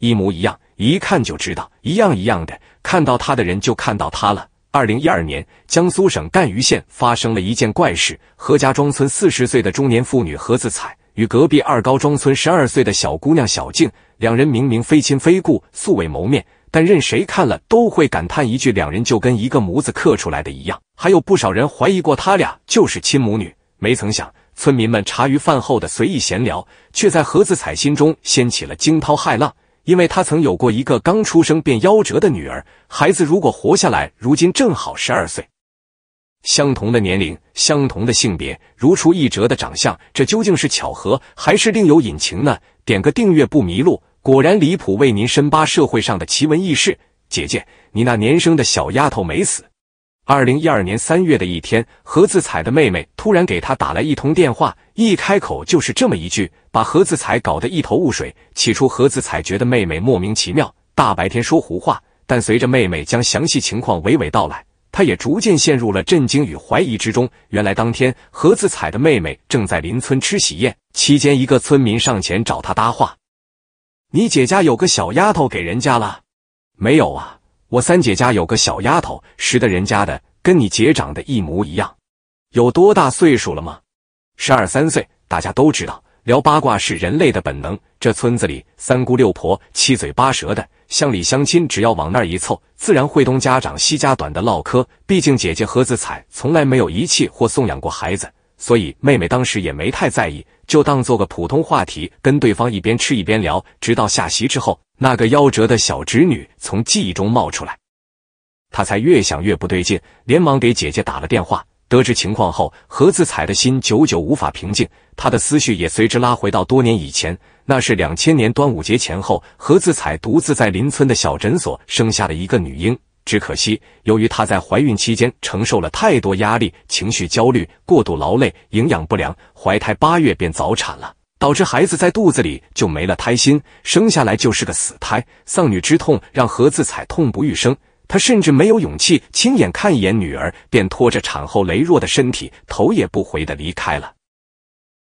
一模一样，一看就知道一样一样的。看到他的人就看到他了。二零一二年，江苏省赣榆县发生了一件怪事：何家庄村四十岁的中年妇女何子彩与隔壁二高庄村十二岁的小姑娘小静，两人明明非亲非故、素未谋面，但任谁看了都会感叹一句：两人就跟一个模子刻出来的一样。还有不少人怀疑过他俩就是亲母女。没曾想，村民们茶余饭后的随意闲聊，却在何子彩心中掀起了惊涛骇浪。因为他曾有过一个刚出生便夭折的女儿，孩子如果活下来，如今正好十二岁。相同的年龄，相同的性别，如出一辙的长相，这究竟是巧合，还是另有隐情呢？点个订阅不迷路。果然离谱，为您深扒社会上的奇闻异事。姐姐，你那年生的小丫头没死。二零一二年三月的一天，何自彩的妹妹突然给他打来一通电话，一开口就是这么一句，把何自彩搞得一头雾水。起初，何自彩觉得妹妹莫名其妙，大白天说胡话。但随着妹妹将详细情况娓娓道来，他也逐渐陷入了震惊与怀疑之中。原来，当天何自彩的妹妹正在邻村吃喜宴，期间一个村民上前找他搭话：“你姐家有个小丫头给人家了没有啊？”我三姐家有个小丫头，拾得人家的，跟你姐长得一模一样，有多大岁数了吗？十二三岁，大家都知道，聊八卦是人类的本能。这村子里三姑六婆七嘴八舌的，乡里乡亲只要往那一凑，自然会东家长西家短的唠嗑。毕竟姐姐何子彩从来没有遗弃或送养过孩子，所以妹妹当时也没太在意，就当做个普通话题跟对方一边吃一边聊，直到下席之后。那个夭折的小侄女从记忆中冒出来，他才越想越不对劲，连忙给姐姐打了电话。得知情况后，何自彩的心久久无法平静，他的思绪也随之拉回到多年以前。那是两千年端午节前后，何自彩独自在邻村的小诊所生下了一个女婴。只可惜，由于她在怀孕期间承受了太多压力、情绪焦虑、过度劳累、营养不良，怀胎八月便早产了。导致孩子在肚子里就没了胎心，生下来就是个死胎。丧女之痛让何自彩痛不欲生，她甚至没有勇气亲眼看一眼女儿，便拖着产后羸弱的身体，头也不回的离开了。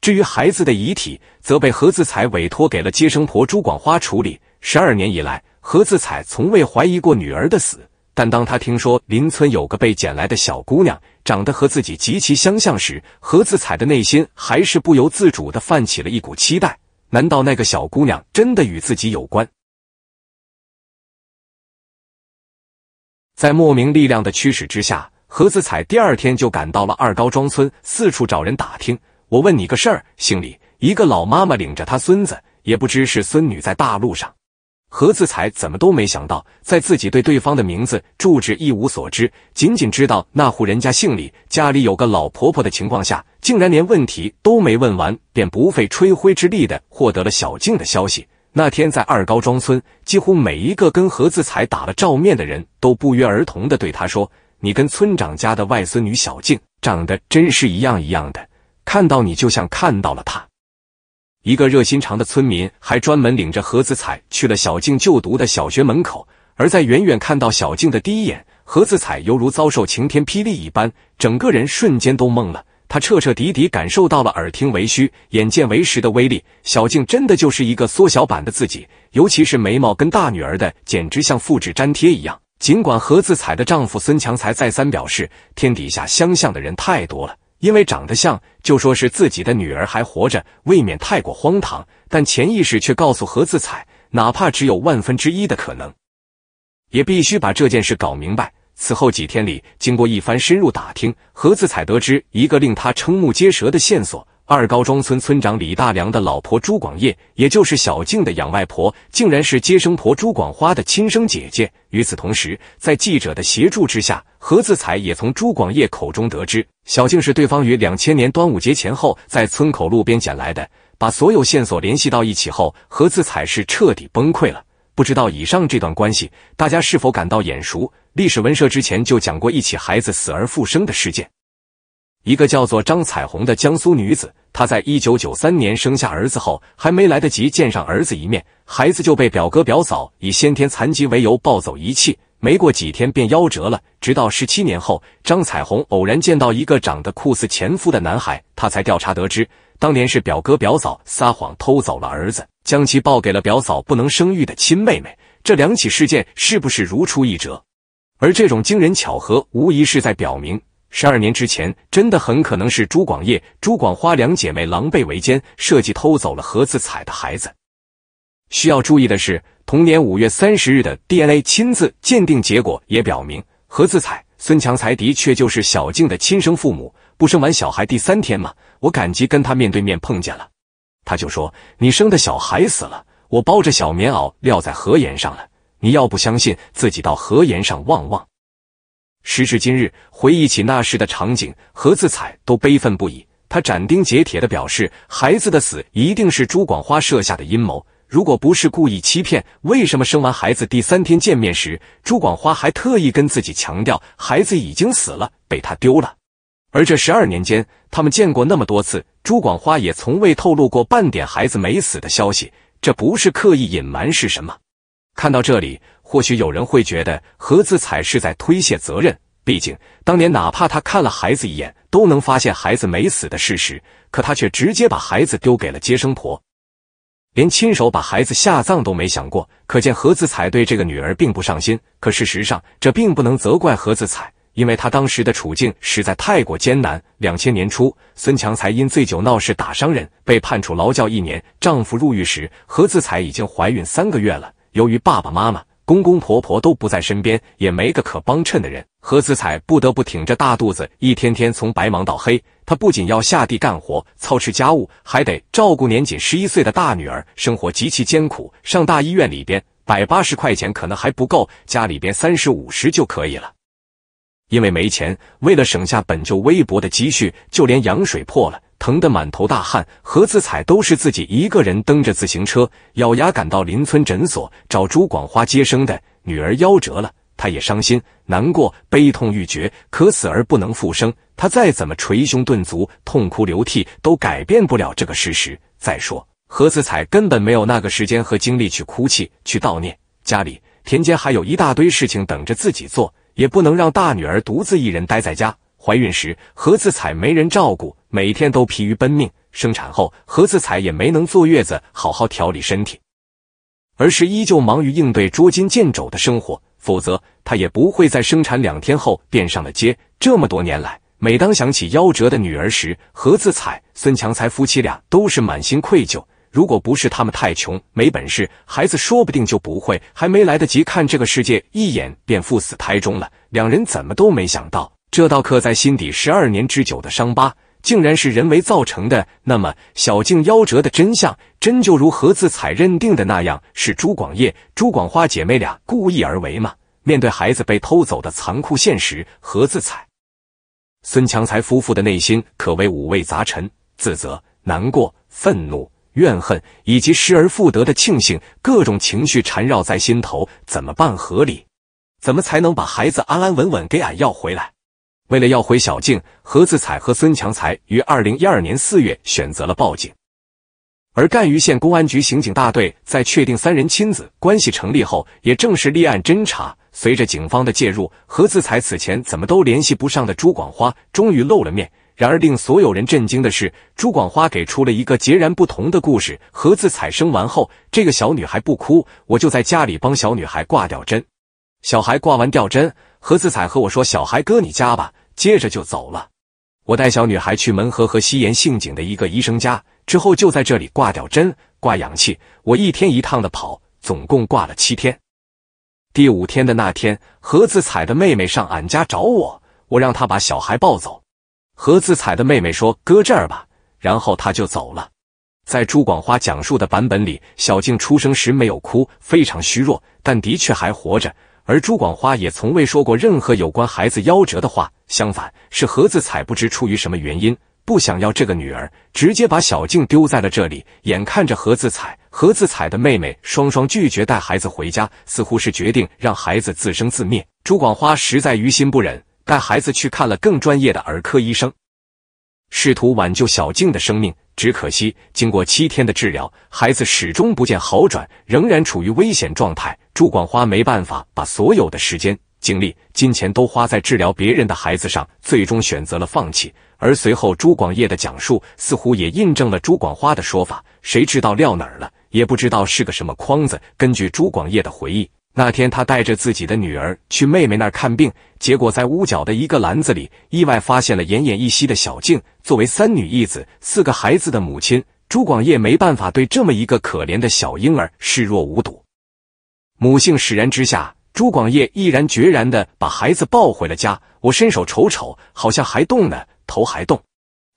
至于孩子的遗体，则被何自彩委托给了接生婆朱广花处理。十二年以来，何自彩从未怀疑过女儿的死。但当他听说邻村有个被捡来的小姑娘，长得和自己极其相像时，何自彩的内心还是不由自主的泛起了一股期待。难道那个小姑娘真的与自己有关？在莫名力量的驱使之下，何自彩第二天就赶到了二高庄村，四处找人打听。我问你个事儿，姓李，一个老妈妈领着她孙子，也不知是孙女，在大路上。何自才怎么都没想到，在自己对对方的名字、住址一无所知，仅仅知道那户人家姓李，家里有个老婆婆的情况下，竟然连问题都没问完，便不费吹灰之力的获得了小静的消息。那天在二高庄村，几乎每一个跟何自才打了照面的人都不约而同的对他说：“你跟村长家的外孙女小静长得真是一样一样的，看到你就像看到了她。”一个热心肠的村民还专门领着何子彩去了小静就读的小学门口。而在远远看到小静的第一眼，何子彩犹如遭受晴天霹雳一般，整个人瞬间都懵了。他彻彻底底感受到了耳听为虚，眼见为实的威力。小静真的就是一个缩小版的自己，尤其是眉毛跟大女儿的，简直像复制粘贴一样。尽管何子彩的丈夫孙强才再三表示，天底下相像的人太多了。因为长得像，就说是自己的女儿还活着，未免太过荒唐。但潜意识却告诉何自彩，哪怕只有万分之一的可能，也必须把这件事搞明白。此后几天里，经过一番深入打听，何自彩得知一个令他瞠目结舌的线索。二高庄村村长李大良的老婆朱广业，也就是小静的养外婆，竟然是接生婆朱广花的亲生姐姐。与此同时，在记者的协助之下，何自才也从朱广业口中得知，小静是对方于两千年端午节前后在村口路边捡来的。把所有线索联系到一起后，何自才是彻底崩溃了。不知道以上这段关系，大家是否感到眼熟？历史文社之前就讲过一起孩子死而复生的事件。一个叫做张彩虹的江苏女子，她在一九九三年生下儿子后，还没来得及见上儿子一面，孩子就被表哥表嫂以先天残疾为由抱走遗弃，没过几天便夭折了。直到十七年后，张彩虹偶然见到一个长得酷似前夫的男孩，她才调查得知，当年是表哥表嫂撒谎偷走了儿子，将其抱给了表嫂不能生育的亲妹妹。这两起事件是不是如出一辙？而这种惊人巧合，无疑是在表明。十二年之前，真的很可能是朱广业、朱广花两姐妹狼狈为奸，设计偷走了何自彩的孩子。需要注意的是，同年五月三十日的 DNA 亲子鉴定结果也表明，何自彩、孙强才的确就是小静的亲生父母。不生完小孩第三天嘛，我赶集跟他面对面碰见了，他就说：“你生的小孩死了，我包着小棉袄撂在河沿上了。你要不相信，自己到河沿上望望。”时至今日，回忆起那时的场景，何自彩都悲愤不已。他斩钉截铁地表示，孩子的死一定是朱广花设下的阴谋。如果不是故意欺骗，为什么生完孩子第三天见面时，朱广花还特意跟自己强调孩子已经死了，被他丢了？而这十二年间，他们见过那么多次，朱广花也从未透露过半点孩子没死的消息，这不是刻意隐瞒是什么？看到这里。或许有人会觉得何自彩是在推卸责任，毕竟当年哪怕他看了孩子一眼，都能发现孩子没死的事实，可他却直接把孩子丢给了接生婆，连亲手把孩子下葬都没想过，可见何自彩对这个女儿并不上心。可事实上，这并不能责怪何自彩，因为她当时的处境实在太过艰难。两千年初，孙强才因醉酒闹事打伤人，被判处劳教一年。丈夫入狱时，何自彩已经怀孕三个月了。由于爸爸妈妈。公公婆婆都不在身边，也没个可帮衬的人，何子彩不得不挺着大肚子，一天天从白忙到黑。她不仅要下地干活、操持家务，还得照顾年仅十一岁的大女儿，生活极其艰苦。上大医院里边，百八十块钱可能还不够，家里边三十五十就可以了。因为没钱，为了省下本就微薄的积蓄，就连羊水破了。疼得满头大汗，何子彩都是自己一个人蹬着自行车，咬牙赶到邻村诊所找朱广花接生的女儿夭折了，他也伤心难过，悲痛欲绝，可死而不能复生，他再怎么捶胸顿足，痛哭流涕，都改变不了这个事实。再说，何子彩根本没有那个时间和精力去哭泣，去悼念家里田间还有一大堆事情等着自己做，也不能让大女儿独自一人待在家。怀孕时，何自彩没人照顾，每天都疲于奔命。生产后，何自彩也没能坐月子，好好调理身体，而是依旧忙于应对捉襟见肘的生活。否则，他也不会在生产两天后便上了街。这么多年来，每当想起夭折的女儿时，何自彩、孙强才夫妻俩都是满心愧疚。如果不是他们太穷、没本事，孩子说不定就不会还没来得及看这个世界一眼，便赴死胎中了。两人怎么都没想到。这道刻在心底十二年之久的伤疤，竟然是人为造成的。那么，小静夭折的真相，真就如何自彩认定的那样，是朱广业、朱广花姐妹俩故意而为吗？面对孩子被偷走的残酷现实，何自彩、孙强才夫妇的内心可谓五味杂陈：自责、难过、愤怒、怨恨，以及失而复得的庆幸，各种情绪缠绕在心头。怎么办？合理？怎么才能把孩子安安稳稳给俺要回来？为了要回小静，何自彩和孙强才于二零一二年四月选择了报警。而赣榆县公安局刑警大队在确定三人亲子关系成立后，也正式立案侦查。随着警方的介入，何自彩此前怎么都联系不上的朱广花终于露了面。然而，令所有人震惊的是，朱广花给出了一个截然不同的故事：何自彩生完后，这个小女孩不哭，我就在家里帮小女孩挂吊针。小孩挂完吊针，何自彩和我说：“小孩搁你家吧。”接着就走了。我带小女孩去门河和西延杏井的一个医生家，之后就在这里挂吊针、挂氧气。我一天一趟的跑，总共挂了七天。第五天的那天，何自彩的妹妹上俺家找我，我让她把小孩抱走。何自彩的妹妹说：“搁这儿吧。”然后她就走了。在朱广花讲述的版本里，小静出生时没有哭，非常虚弱，但的确还活着。而朱广花也从未说过任何有关孩子夭折的话，相反，是何自彩不知出于什么原因不想要这个女儿，直接把小静丢在了这里。眼看着何自彩、何自彩的妹妹双双拒绝带孩子回家，似乎是决定让孩子自生自灭。朱广花实在于心不忍，带孩子去看了更专业的儿科医生，试图挽救小静的生命。只可惜，经过七天的治疗，孩子始终不见好转，仍然处于危险状态。朱广花没办法把所有的时间、精力、金钱都花在治疗别人的孩子上，最终选择了放弃。而随后朱广业的讲述似乎也印证了朱广花的说法。谁知道撂哪儿了？也不知道是个什么筐子。根据朱广业的回忆，那天他带着自己的女儿去妹妹那儿看病，结果在屋角的一个篮子里意外发现了奄奄一息的小静。作为三女一子四个孩子的母亲，朱广业没办法对这么一个可怜的小婴儿视若无睹。母性使然之下，朱广业毅然决然的把孩子抱回了家。我伸手瞅瞅，好像还动呢，头还动，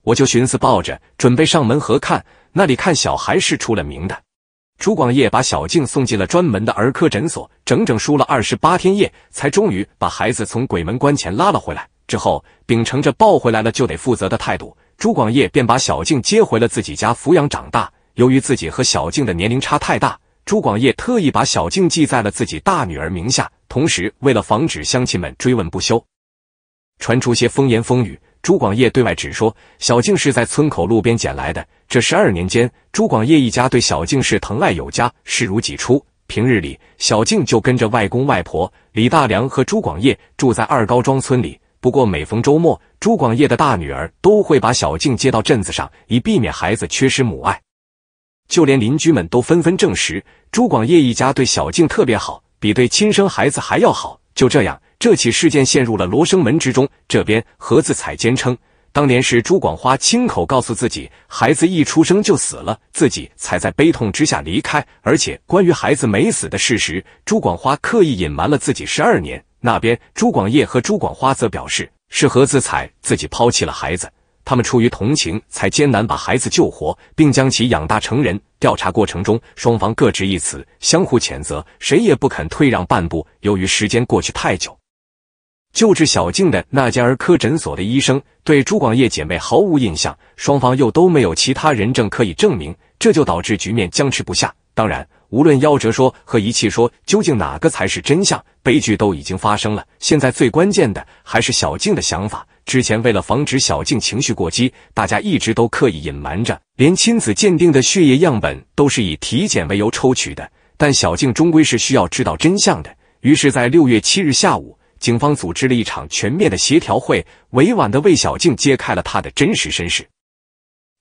我就寻思抱着，准备上门河看。那里看小孩是出了名的。朱广业把小静送进了专门的儿科诊所，整整输了二十八天夜，才终于把孩子从鬼门关前拉了回来。之后，秉承着抱回来了就得负责的态度，朱广业便把小静接回了自己家抚养长大。由于自己和小静的年龄差太大。朱广业特意把小静记在了自己大女儿名下，同时为了防止乡亲们追问不休，传出些风言风语，朱广业对外只说小静是在村口路边捡来的。这十二年间，朱广业一家对小静是疼爱有加，视如己出。平日里，小静就跟着外公外婆李大良和朱广业住在二高庄村里。不过每逢周末，朱广业的大女儿都会把小静接到镇子上，以避免孩子缺失母爱。就连邻居们都纷纷证实，朱广业一家对小静特别好，比对亲生孩子还要好。就这样，这起事件陷入了罗生门之中。这边何自彩坚称，当年是朱广花亲口告诉自己，孩子一出生就死了，自己才在悲痛之下离开。而且，关于孩子没死的事实，朱广花刻意隐瞒了自己十二年。那边朱广业和朱广花则表示，是何自彩自己抛弃了孩子。他们出于同情，才艰难把孩子救活，并将其养大成人。调查过程中，双方各执一词，相互谴责，谁也不肯退让半步。由于时间过去太久，救治小静的那家儿科诊所的医生对朱广业姐妹毫无印象，双方又都没有其他人证可以证明，这就导致局面僵持不下。当然，无论夭折说和遗弃说，究竟哪个才是真相，悲剧都已经发生了。现在最关键的还是小静的想法。之前为了防止小静情绪过激，大家一直都刻意隐瞒着，连亲子鉴定的血液样本都是以体检为由抽取的。但小静终归是需要知道真相的，于是，在六月七日下午，警方组织了一场全面的协调会，委婉的为小静揭开了她的真实身世。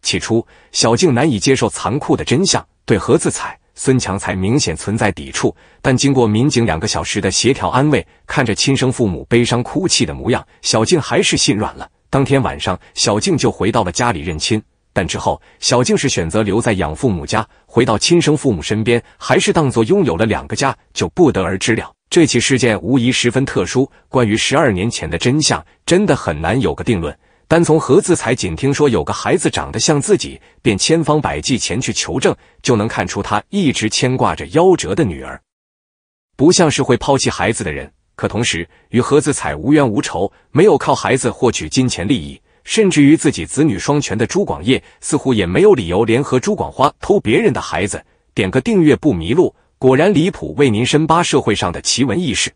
起初，小静难以接受残酷的真相，对何自彩、孙强才明显存在抵触，但经过民警两个小时的协调安慰，看着亲生父母悲伤哭泣的模样，小静还是心软了。当天晚上，小静就回到了家里认亲，但之后小静是选择留在养父母家，回到亲生父母身边，还是当作拥有了两个家，就不得而知了。这起事件无疑十分特殊，关于十二年前的真相，真的很难有个定论。单从何自才仅听说有个孩子长得像自己，便千方百计前去求证，就能看出他一直牵挂着夭折的女儿，不像是会抛弃孩子的人。可同时，与何自彩无冤无仇，没有靠孩子获取金钱利益，甚至于自己子女双全的朱广业，似乎也没有理由联合朱广花偷别人的孩子。点个订阅不迷路，果然离谱，为您深扒社会上的奇闻异事。